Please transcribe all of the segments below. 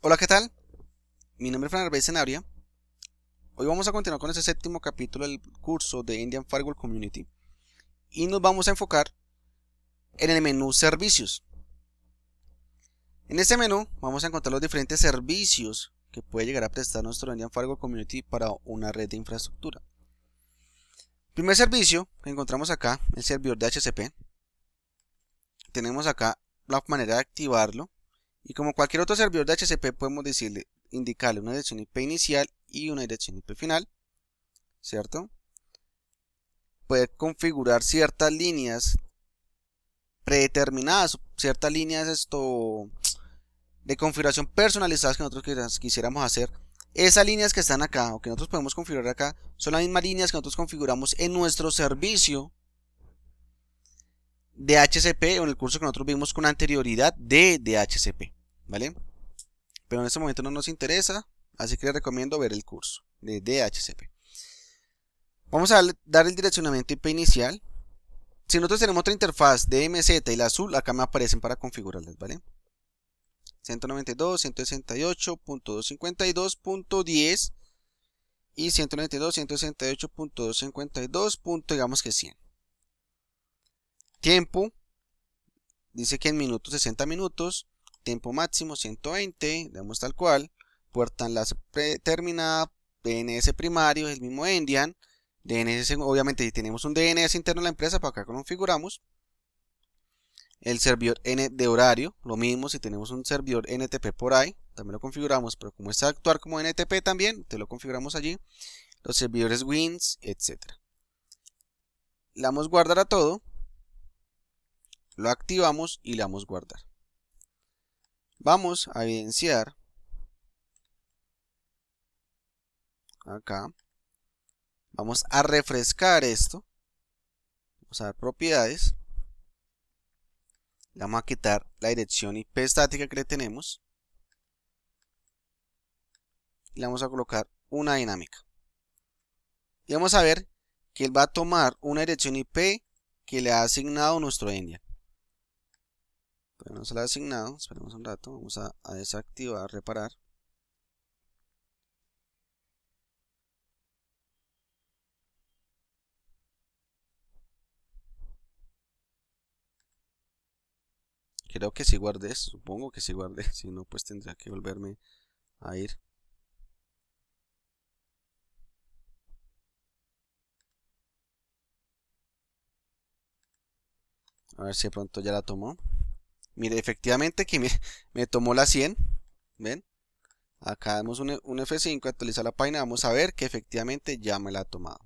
Hola, ¿qué tal? Mi nombre es Fran Arbey Hoy vamos a continuar con este séptimo capítulo del curso de Indian Firewall Community y nos vamos a enfocar en el menú Servicios. En este menú vamos a encontrar los diferentes servicios que puede llegar a prestar nuestro Indian Firewall Community para una red de infraestructura. primer servicio que encontramos acá, el servidor de HCP. Tenemos acá la manera de activarlo y como cualquier otro servidor de HCP podemos decirle, indicarle una dirección IP inicial y una dirección IP final, ¿cierto? Puede configurar ciertas líneas predeterminadas, ciertas líneas esto de configuración personalizadas que nosotros quisiéramos hacer. Esas líneas que están acá o que nosotros podemos configurar acá son las mismas líneas que nosotros configuramos en nuestro servicio de HCP o en el curso que nosotros vimos con anterioridad de DHCP. ¿vale? Pero en este momento no nos interesa, así que les recomiendo ver el curso de DHCP. Vamos a dar el direccionamiento IP inicial. Si nosotros tenemos otra interfaz DMZ y la azul, acá me aparecen para configurarlas, ¿vale? 192.168.252.10 y 192.168.252. digamos que 100. Tiempo, dice que en minutos 60 minutos tiempo máximo 120, damos tal cual, puerta enlace terminada, DNS primario, el mismo Endian, DNS, obviamente si tenemos un DNS interno en la empresa, para acá configuramos, el servidor N de horario, lo mismo si tenemos un servidor NTP por ahí, también lo configuramos, pero como está actuar como NTP también, te lo configuramos allí, los servidores WINS, etc. Le damos guardar a todo, lo activamos y le damos guardar. Vamos a evidenciar acá. Vamos a refrescar esto. Vamos a dar propiedades. Le vamos a quitar la dirección IP estática que le tenemos. Y le vamos a colocar una dinámica. Y vamos a ver que él va a tomar una dirección IP que le ha asignado nuestro Endian pero pues no se la ha asignado, esperemos un rato, vamos a, desactivar, reparar. Creo que si guardes, guardé, supongo que si guarde guardé, si no pues tendría que volverme a ir. A ver si de pronto ya la tomó. Mire, efectivamente que me, tomó la 100. ¿Ven? Acá damos un, F5, actualiza la página. Vamos a ver que efectivamente ya me la ha tomado.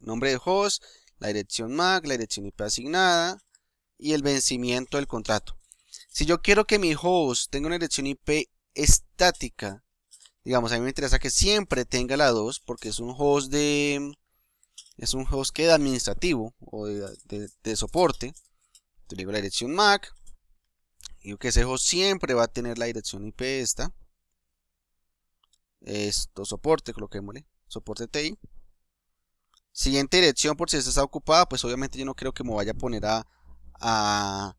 Nombre de host, la dirección MAC, la dirección IP asignada y el vencimiento del contrato. Si yo quiero que mi host tenga una dirección IP estática, digamos, a mí me interesa que siempre tenga la 2 porque es un host de... Es un host que es administrativo o de, soporte. Te digo la dirección MAC, y que sejo siempre va a tener la dirección IP esta. Esto, soporte, coloquémosle, soporte TI. Siguiente dirección, por si esta está ocupada, pues obviamente yo no creo que me vaya a poner a, a,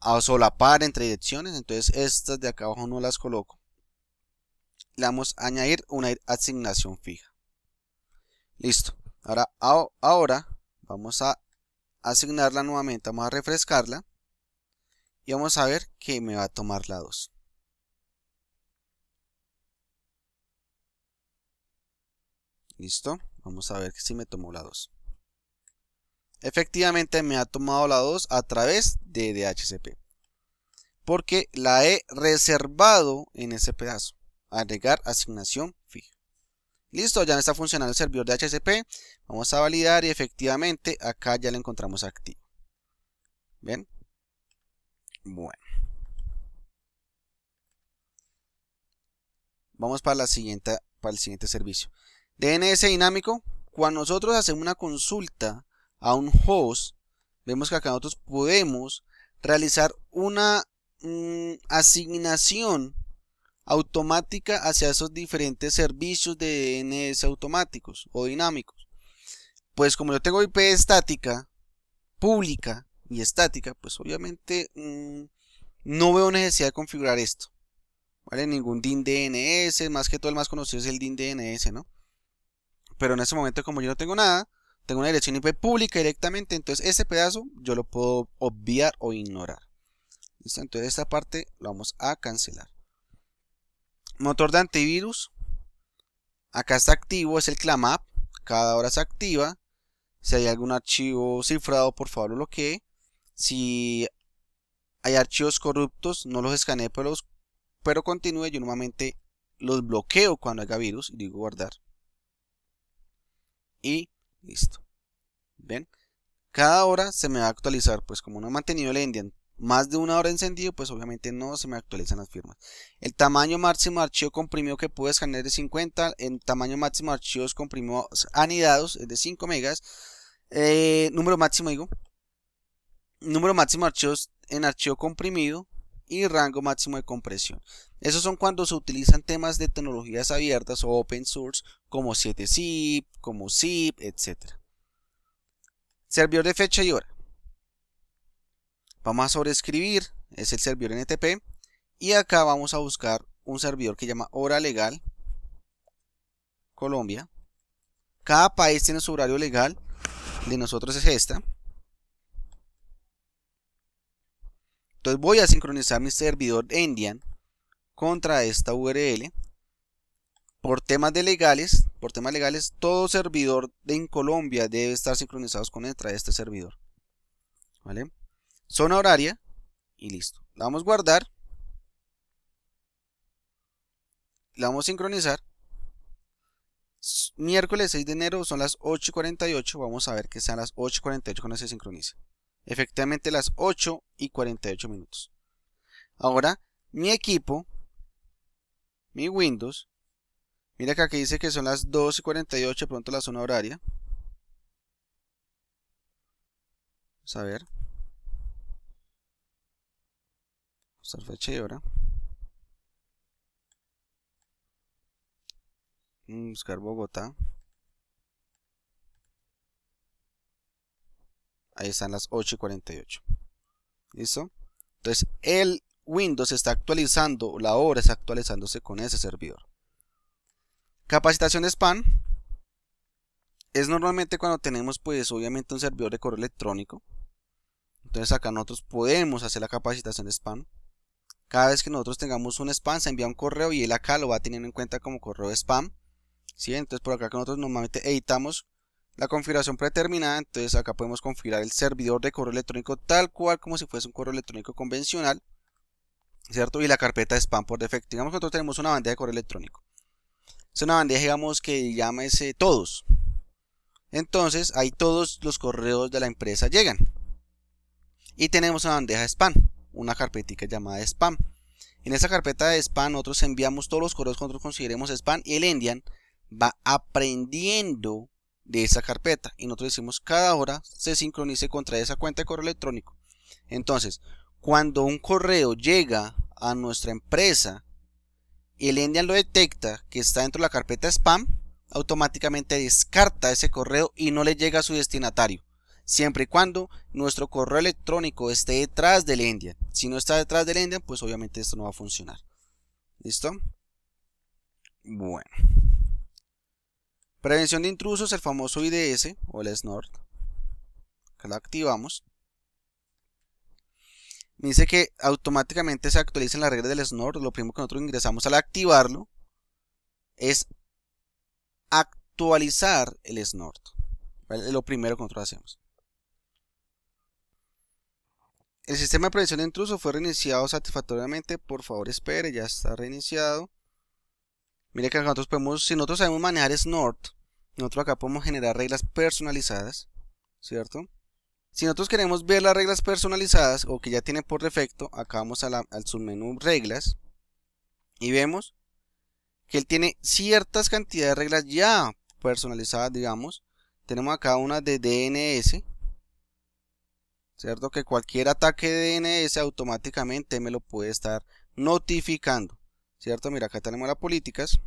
a solapar entre direcciones, entonces estas de acá abajo no las coloco. Le vamos a añadir una asignación fija. Listo. Ahora, ahora vamos a asignarla nuevamente, vamos a refrescarla y vamos a ver que me va a tomar la 2. Listo, vamos a ver si me tomó la 2. Efectivamente me ha tomado la 2 a través de DHCP. Porque la he reservado en ese pedazo. Agregar asignación fija. Listo, ya me está funcionando el servidor de HCP. Vamos a validar y efectivamente acá ya lo encontramos activo. Bien bueno. Vamos para, la siguiente, para el siguiente servicio. DNS dinámico. Cuando nosotros hacemos una consulta a un host, vemos que acá nosotros podemos realizar una mm, asignación automática hacia esos diferentes servicios de DNS automáticos o dinámicos. Pues como yo tengo IP estática, pública, y estática, pues obviamente mm, no veo necesidad de configurar esto. ¿Vale? Ningún DIN DNS, más que todo el más conocido es el DIN DNS, ¿no? Pero en este momento como yo no tengo nada, tengo una dirección IP pública directamente, entonces ese pedazo yo lo puedo obviar o ignorar. ¿Listo? Entonces esta parte lo vamos a cancelar. Motor de antivirus. Acá está activo, es el ClamApp. Cada hora se activa. Si hay algún archivo cifrado, por favor lo bloquee. Si hay archivos corruptos, no los escaneé pero, pero continúe. Yo normalmente los bloqueo cuando haga virus y digo guardar. Y listo. ¿Ven? Cada hora se me va a actualizar, pues como no he mantenido el Endian más de una hora encendido, pues obviamente no se me actualizan las firmas. El tamaño máximo de archivo comprimido que puedo escanear es 50. El tamaño máximo de archivos comprimidos anidados es de 5 megas. Eh, número máximo, digo, número máximo de archivos en archivo comprimido y rango máximo de compresión. Esos son cuando se utilizan temas de tecnologías abiertas o open source como 7zip, como zip, etc. Servidor de fecha y hora. Vamos a sobreescribir, es el servidor NTP y acá vamos a buscar un servidor que llama hora legal Colombia. Cada país tiene su horario legal, de nosotros es esta. Entonces voy a sincronizar mi servidor Endian contra esta URL. Por temas de legales, por temas legales, todo servidor de, en Colombia debe estar sincronizado con este servidor. ¿Vale? Zona horaria y listo. La vamos a guardar. La vamos a sincronizar. Miércoles 6 de enero son las 8.48. Vamos a ver que sean las 8.48 cuando se sincronice efectivamente las 8 y 48 minutos. Ahora, mi equipo, mi Windows, mira que aquí dice que son las 2 y 48, pronto la zona horaria. Vamos a ver. Vamos a la fecha y hora. Buscar Bogotá. Ahí están las 8 y 48. ¿Listo? Entonces, el Windows está actualizando, la obra está actualizándose con ese servidor. Capacitación de spam es normalmente cuando tenemos, pues, obviamente un servidor de correo electrónico. Entonces, acá nosotros podemos hacer la capacitación de spam. Cada vez que nosotros tengamos un spam, se envía un correo y él acá lo va teniendo en cuenta como correo de spam. ¿sí? Entonces, por acá nosotros normalmente editamos la configuración predeterminada, entonces acá podemos configurar el servidor de correo electrónico tal cual como si fuese un correo electrónico convencional, ¿cierto? Y la carpeta de spam por defecto. Digamos que nosotros tenemos una bandeja de correo electrónico. Es una bandeja, digamos, que ese todos. Entonces, ahí todos los correos de la empresa llegan. Y tenemos una bandeja de spam, una carpetica llamada spam. En esa carpeta de spam nosotros enviamos todos los correos que nosotros consideremos spam y el Endian va aprendiendo de esa carpeta y nosotros decimos cada hora se sincronice contra esa cuenta de correo electrónico. Entonces, cuando un correo llega a nuestra empresa el Endian lo detecta que está dentro de la carpeta spam, automáticamente descarta ese correo y no le llega a su destinatario. Siempre y cuando nuestro correo electrónico esté detrás del Endian Si no está detrás del Endian, pues obviamente esto no va a funcionar. ¿Listo? Bueno. Prevención de intrusos, el famoso IDS o el SNORT, acá lo activamos. Me dice que automáticamente se actualizan las reglas del SNORT. Lo primero que nosotros ingresamos al activarlo es actualizar el SNORT. lo primero que nosotros hacemos. El sistema de prevención de intrusos fue reiniciado satisfactoriamente. Por favor, espere, ya está reiniciado mira que nosotros podemos, si nosotros sabemos manejar Snort, nosotros acá podemos generar reglas personalizadas, ¿cierto? Si nosotros queremos ver las reglas personalizadas o que ya tiene por defecto, acá vamos al submenú reglas y vemos que él tiene ciertas cantidades de reglas ya personalizadas, digamos. Tenemos acá una de DNS, ¿cierto? Que cualquier ataque de DNS automáticamente me lo puede estar notificando. ¿Cierto? Mira, acá tenemos las políticas.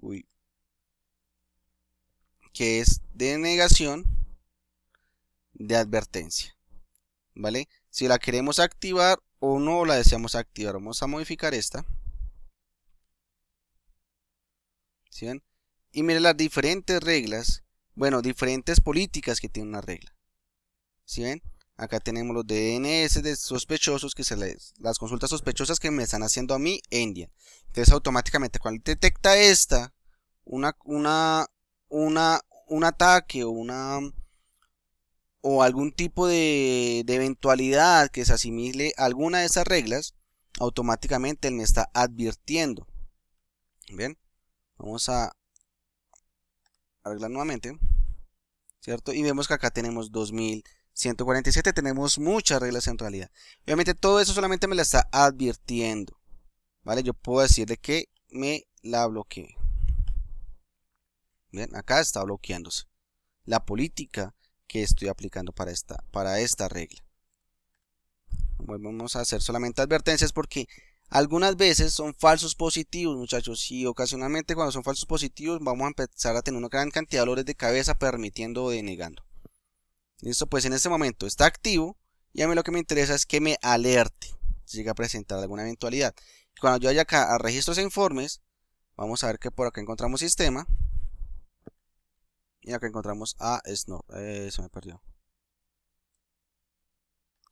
Uy. Que es de negación de advertencia. ¿Vale? Si la queremos activar o no la deseamos activar. Vamos a modificar esta. ¿Sí ven? Y miren las diferentes reglas. Bueno, diferentes políticas que tiene una regla. ¿Sí ven? Acá tenemos los DNS de sospechosos, que se las consultas sospechosas que me están haciendo a mí, Endian. Entonces automáticamente cuando detecta esta, una, una, una, un ataque o una o algún tipo de, eventualidad que se asimile a alguna de esas reglas, automáticamente él me está advirtiendo. Bien, vamos a arreglar nuevamente, ¿cierto? Y vemos que acá tenemos 2000 147 tenemos muchas reglas en realidad. Obviamente todo eso solamente me la está advirtiendo. ¿Vale? Yo puedo decirle que me la bloqueé. Bien, acá está bloqueándose. La política que estoy aplicando para esta, para esta regla. Vamos a hacer solamente advertencias porque algunas veces son falsos positivos, muchachos, y ocasionalmente cuando son falsos positivos vamos a empezar a tener una gran cantidad de dolores de cabeza permitiendo o denegando. Listo, pues en este momento está activo y a mí lo que me interesa es que me alerte si llega a presentar alguna eventualidad. Cuando yo vaya acá a registros e informes, vamos a ver que por acá encontramos sistema y acá encontramos a ah, Snort. eso eh, se me perdió.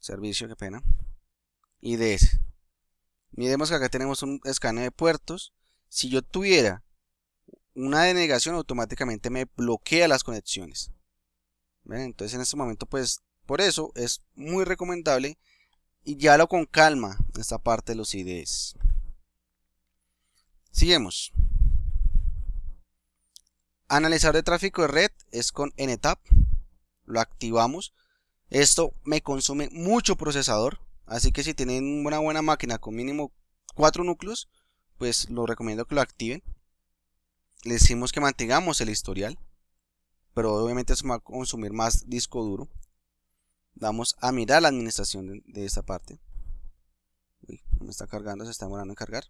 Servicio, qué pena. IDS. Miremos que acá tenemos un escaneo de puertos. Si yo tuviera una denegación, automáticamente me bloquea las conexiones. Entonces en este momento pues por eso es muy recomendable y ya lo con calma esta parte de los IDs. Siguemos Analizar de tráfico de red es con NETAP. Lo activamos. Esto me consume mucho procesador. Así que si tienen una buena máquina con mínimo 4 núcleos, pues lo recomiendo que lo activen. Le decimos que mantengamos el historial pero obviamente eso va a consumir más disco duro. Vamos a mirar la administración de, esa esta parte. Uy, me está cargando, se está demorando en cargar.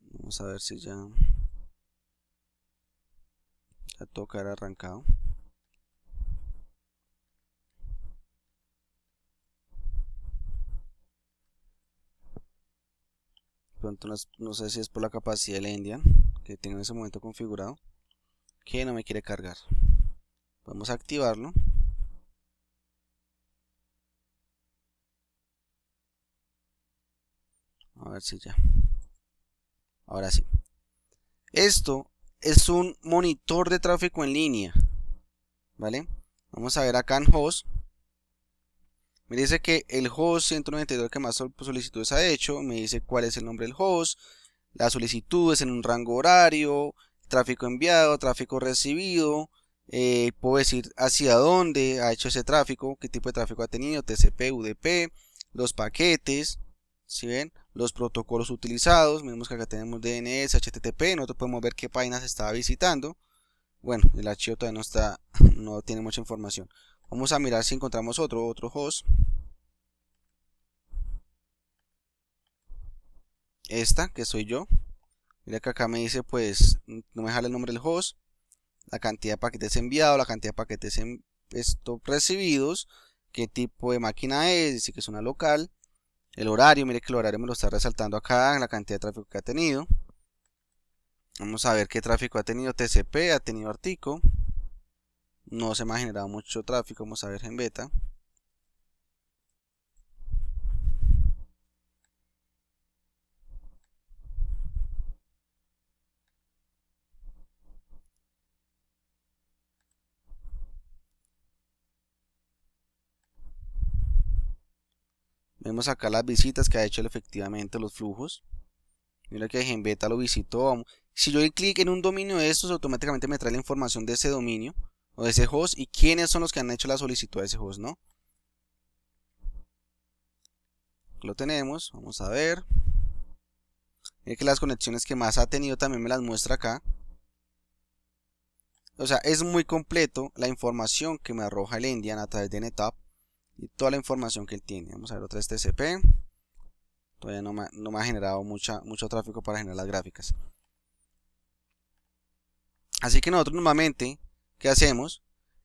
Vamos a ver si ya... Ya toca haber arrancado. pronto no, sé si es por la capacidad del Endian que tengo en ese momento configurado que no me quiere cargar. Vamos a activarlo. A ver si ya. Ahora sí. Esto es un monitor de tráfico en línea. ¿Vale? Vamos a ver acá en host. Me dice que el host 192 que más solicitudes ha hecho, me dice cuál es el nombre del host, las solicitudes en un rango horario, tráfico enviado, tráfico recibido, eh, puedo decir hacia dónde ha hecho ese tráfico, qué tipo de tráfico ha tenido, TCP, UDP, los paquetes, si ven, los protocolos utilizados, vemos que acá tenemos DNS, HTTP, nosotros podemos ver qué páginas estaba visitando. Bueno, el archivo todavía no está, no tiene mucha información. Vamos a mirar si encontramos otro, otro host. Esta, que soy yo. Mira que acá me dice, pues, no me deja el nombre del host, la cantidad de paquetes enviados, la cantidad de paquetes esto, recibidos, qué tipo de máquina es, dice que es una local, el horario, mire que el horario me lo está resaltando acá, la cantidad de tráfico que ha tenido. Vamos a ver qué tráfico ha tenido TCP, ha tenido Artico no se me ha generado mucho tráfico vamos a ver en beta Vemos acá las visitas que ha hecho efectivamente los flujos. Mira que en beta lo visitó. Si yo doy clic en un dominio de estos, automáticamente me trae la información de ese dominio o ese host y quiénes son los que han hecho la solicitud de ese host, ¿no? Lo tenemos, vamos a ver. Miren que las conexiones que más ha tenido también me las muestra acá. O sea, es muy completo la información que me arroja el Indian a través de NetApp y toda la información que él tiene. Vamos a ver otra vez TCP. Todavía no me, ha generado mucho tráfico para generar las gráficas. Así que nosotros normalmente que hacemos,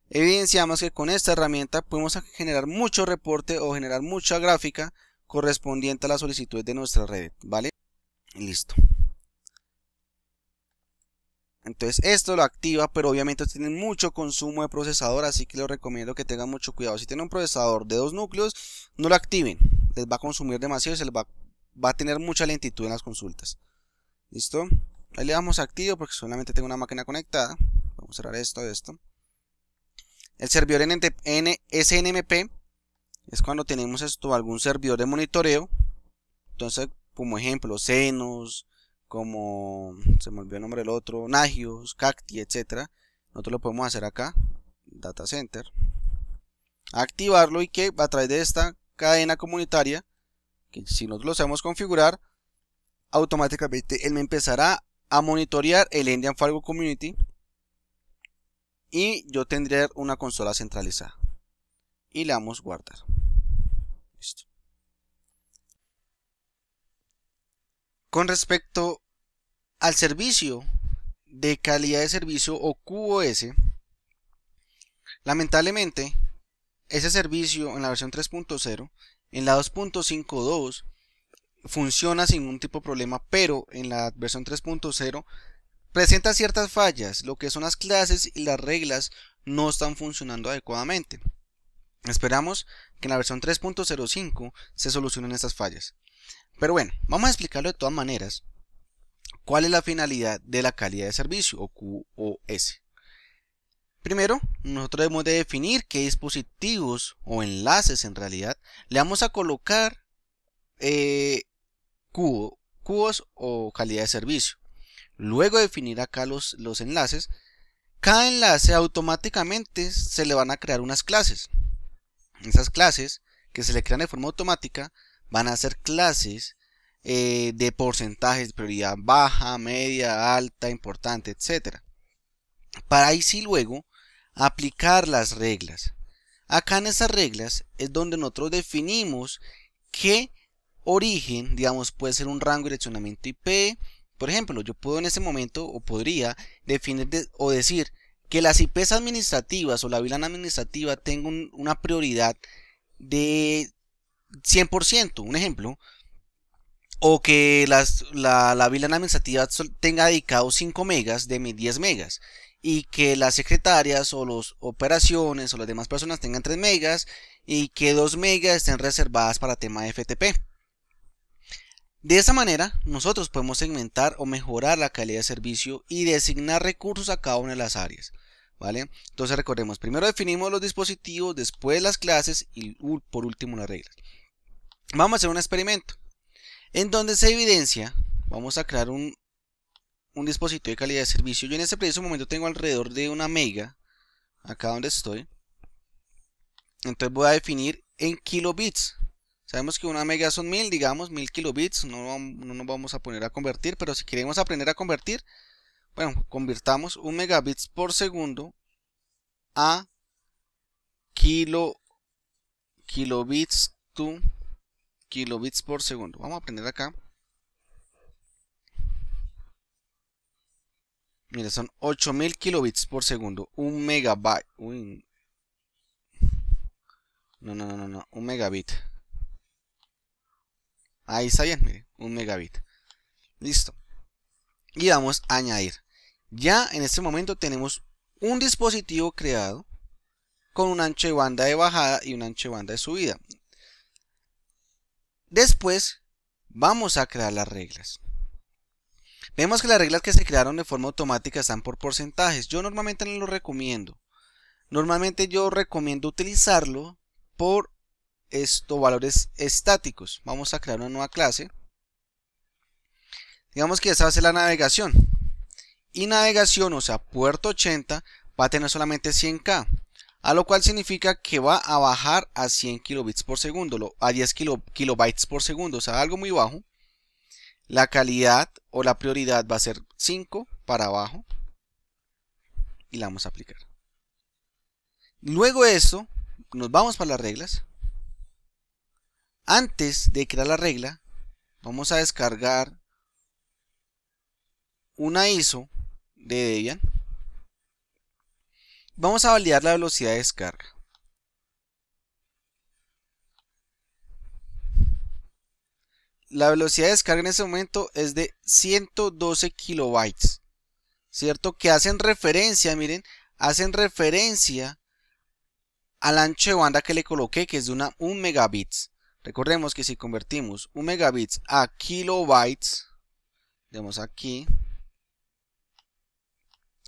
evidenciamos que con esta herramienta podemos generar mucho reporte o generar mucha gráfica correspondiente a la solicitud de nuestra red, ¿vale? Listo. Entonces esto lo activa, pero obviamente tiene mucho consumo de procesador, así que les recomiendo que tengan mucho cuidado. Si tienen un procesador de dos núcleos, no lo activen, les va a consumir demasiado y se les va, va a tener mucha lentitud en las consultas. ¿Listo? Ahí le damos activo porque solamente tengo una máquina conectada cerrar esto, esto. El servidor SNMP es cuando tenemos esto, algún servidor de monitoreo. Entonces, como ejemplo, Senos, como se me olvidó el nombre del otro, Nagios, Cacti, etcétera. Nosotros lo podemos hacer acá, Data Center. Activarlo y que a través de esta cadena comunitaria, que si nosotros lo sabemos configurar, automáticamente él me empezará a monitorear el Indian Fargo Community y yo tendría una consola centralizada y le damos guardar con respecto al servicio de calidad de servicio o QoS lamentablemente ese servicio en la versión 3.0 en la 2.52 funciona sin ningún tipo de problema pero en la versión 3.0 presenta ciertas fallas, lo que son las clases y las reglas no están funcionando adecuadamente. Esperamos que en la versión 3.05 se solucionen estas fallas. Pero bueno, vamos a explicarlo de todas maneras. ¿Cuál es la finalidad de la calidad de servicio o QoS? Primero, nosotros debemos de definir qué dispositivos o enlaces en realidad le vamos a colocar eh, QoS o calidad de servicio. Luego de definir acá los, los enlaces, cada enlace automáticamente se le van a crear unas clases. Esas clases que se le crean de forma automática van a ser clases eh, de porcentajes de prioridad baja, media, alta, importante, etc. Para ahí sí luego aplicar las reglas. Acá en esas reglas es donde nosotros definimos qué origen, digamos, puede ser un rango de direccionamiento IP, por ejemplo, yo puedo en este momento o podría definir o decir que las IPs administrativas o la VLAN administrativa tenga una prioridad de 100%, un ejemplo, o que las, la, vila administrativa tenga dedicado 5 megas de mis 10 megas y que las secretarias o las operaciones o las demás personas tengan 3 megas y que 2 megas estén reservadas para tema FTP. De esa manera, nosotros podemos segmentar o mejorar la calidad de servicio y designar recursos a cada una de las áreas. ¿vale? Entonces recordemos, primero definimos los dispositivos, después las clases y por último las reglas. Vamos a hacer un experimento en donde se evidencia, vamos a crear un, un dispositivo de calidad de servicio. Yo en este preciso momento tengo alrededor de una mega, acá donde estoy. Entonces voy a definir en kilobits, Sabemos que una mega son mil, digamos mil kilobits, no, nos vamos a poner a convertir, pero si queremos aprender a convertir, bueno, convirtamos un megabits por segundo a kilo, kilobits to kilobits por segundo. Vamos a aprender acá. Mira, son mil kilobits por segundo. Un megabyte. no, no, no, no. Un megabit. Ahí está bien, un megabit. Listo. Y vamos a añadir. Ya en este momento tenemos un dispositivo creado con un ancho de banda de bajada y un ancho de banda de subida. Después vamos a crear las reglas. Vemos que las reglas que se crearon de forma automática están por porcentajes. Yo normalmente no lo recomiendo. Normalmente yo recomiendo utilizarlo por estos valores estáticos. Vamos a crear una nueva clase. Digamos que esta va a ser la navegación. Y navegación, o sea, puerto 80, va a tener solamente 100K. A lo cual significa que va a bajar a 100 kilobits por segundo, a 10 kilobytes por segundo, o sea, algo muy bajo. La calidad o la prioridad va a ser 5 para abajo. Y la vamos a aplicar. Luego de nos vamos para las reglas. Antes de crear la regla, vamos a descargar una ISO de Debian. Vamos a validar la velocidad de descarga. La velocidad de descarga en este momento es de 112 kilobytes. ¿Cierto? Que hacen referencia, miren, hacen referencia al ancho de banda que le coloqué, que es de una 1 megabits. Recordemos que si convertimos un megabits a kilobytes, vemos aquí,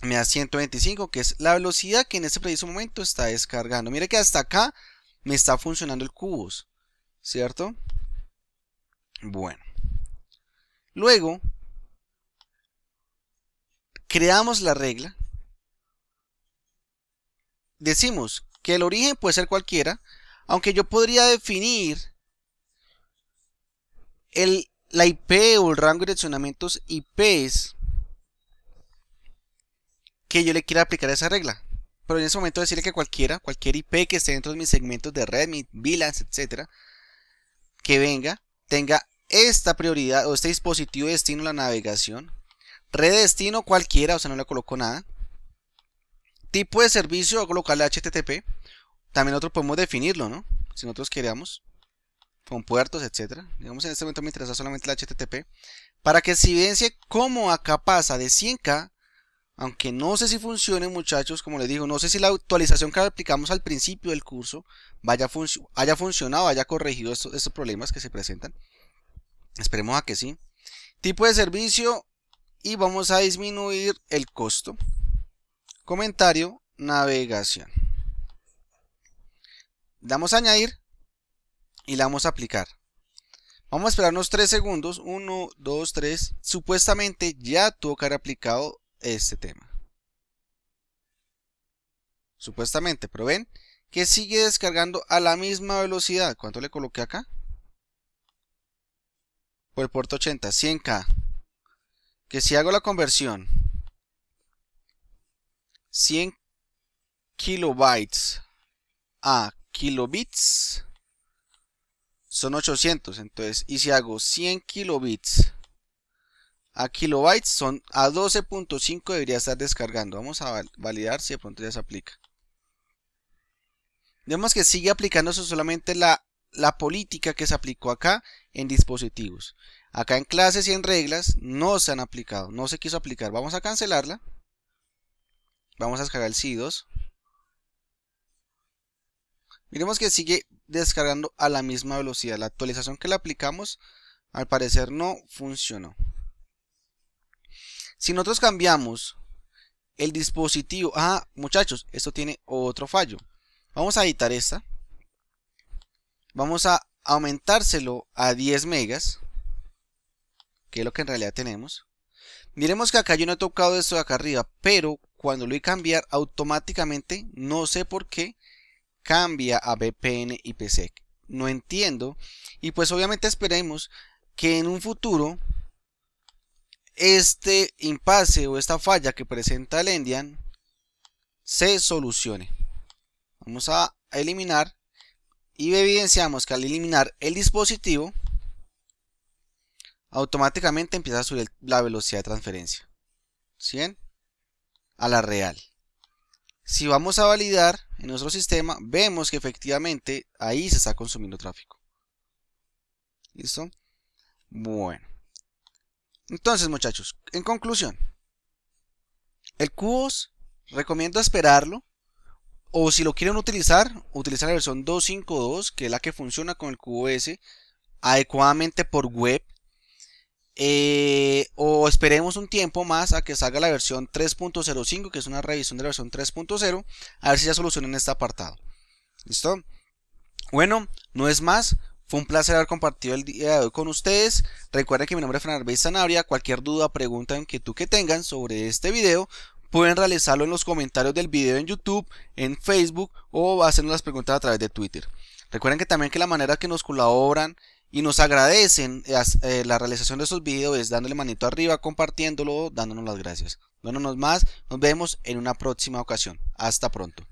me da 125, que es la velocidad que en este preciso momento está descargando. Mire que hasta acá me está funcionando el cubos, ¿cierto? Bueno. Luego, creamos la regla. Decimos que el origen puede ser cualquiera, aunque yo podría definir el, la IP o el rango de direccionamientos IP es que yo le quiera aplicar esa regla. Pero en ese momento decirle que cualquiera, cualquier IP que esté dentro de mis segmentos de red, mi VLAN etcétera, que venga, tenga esta prioridad o este dispositivo de destino la navegación. Red de destino cualquiera, o sea, no le coloco nada. Tipo de servicio, voy a colocarle HTTP. También nosotros podemos definirlo, ¿no? Si nosotros queríamos con puertos, etcétera. Digamos en este momento me interesa solamente el HTTP. Para que si evidencie cómo acá pasa de 100K, aunque no sé si funcione muchachos, como les digo, no sé si la actualización que aplicamos al principio del curso vaya haya funcionado, haya corregido estos, estos problemas que se presentan. Esperemos a que sí. Tipo de servicio y vamos a disminuir el costo. Comentario, navegación. Damos a añadir y la vamos a aplicar. Vamos a esperarnos 3 segundos, 1, 2, 3. Supuestamente ya tuvo que haber aplicado este tema. Supuestamente, pero ven que sigue descargando a la misma velocidad. ¿Cuánto le coloqué acá? Por el puerto 80, 100K. Que si hago la conversión, 100 kilobytes a kilobits, son 800. Entonces, y si hago 100 kilobits a kilobytes, son a 12.5 debería estar descargando. Vamos a validar si de pronto ya se aplica. Vemos que sigue aplicándose solamente la, política que se aplicó acá en dispositivos. Acá en clases y en reglas no se han aplicado, no se quiso aplicar. Vamos a cancelarla. Vamos a descargar el C2. Miremos que sigue descargando a la misma velocidad. La actualización que le aplicamos al parecer no funcionó. Si nosotros cambiamos el dispositivo... Ah, muchachos, esto tiene otro fallo. Vamos a editar esta. Vamos a aumentárselo a 10 megas. Que es lo que en realidad tenemos. Miremos que acá yo no he tocado esto de acá arriba. Pero cuando lo voy cambiar automáticamente, no sé por qué, cambia a VPN IPsec. No entiendo. Y pues obviamente esperemos que en un futuro este impasse o esta falla que presenta el Endian se solucione. Vamos a eliminar y evidenciamos que al eliminar el dispositivo automáticamente empieza a subir la velocidad de transferencia. 100 a la real. Si vamos a validar en nuestro sistema, vemos que efectivamente ahí se está consumiendo tráfico. ¿Listo? Bueno. Entonces, muchachos, en conclusión, el QoS recomiendo esperarlo. O si lo quieren utilizar, utilizar la versión 2.5.2, que es la que funciona con el QoS adecuadamente por web. Eh, o esperemos un tiempo más a que salga la versión 3.05, que es una revisión de la versión 3.0, a ver si ya solucionan este apartado. ¿Listo? Bueno, no es más. Fue un placer haber compartido el día de hoy con ustedes. Recuerden que mi nombre es Fernando Sanabria. Cualquier duda, pregunta, tú que tengan sobre este video, pueden realizarlo en los comentarios del video en YouTube, en Facebook o hacen las preguntas a través de Twitter. Recuerden que también que la manera que nos colaboran y nos agradecen eh, la realización de estos videos dándole manito arriba, compartiéndolo, dándonos las gracias. nos más, nos vemos en una próxima ocasión. Hasta pronto.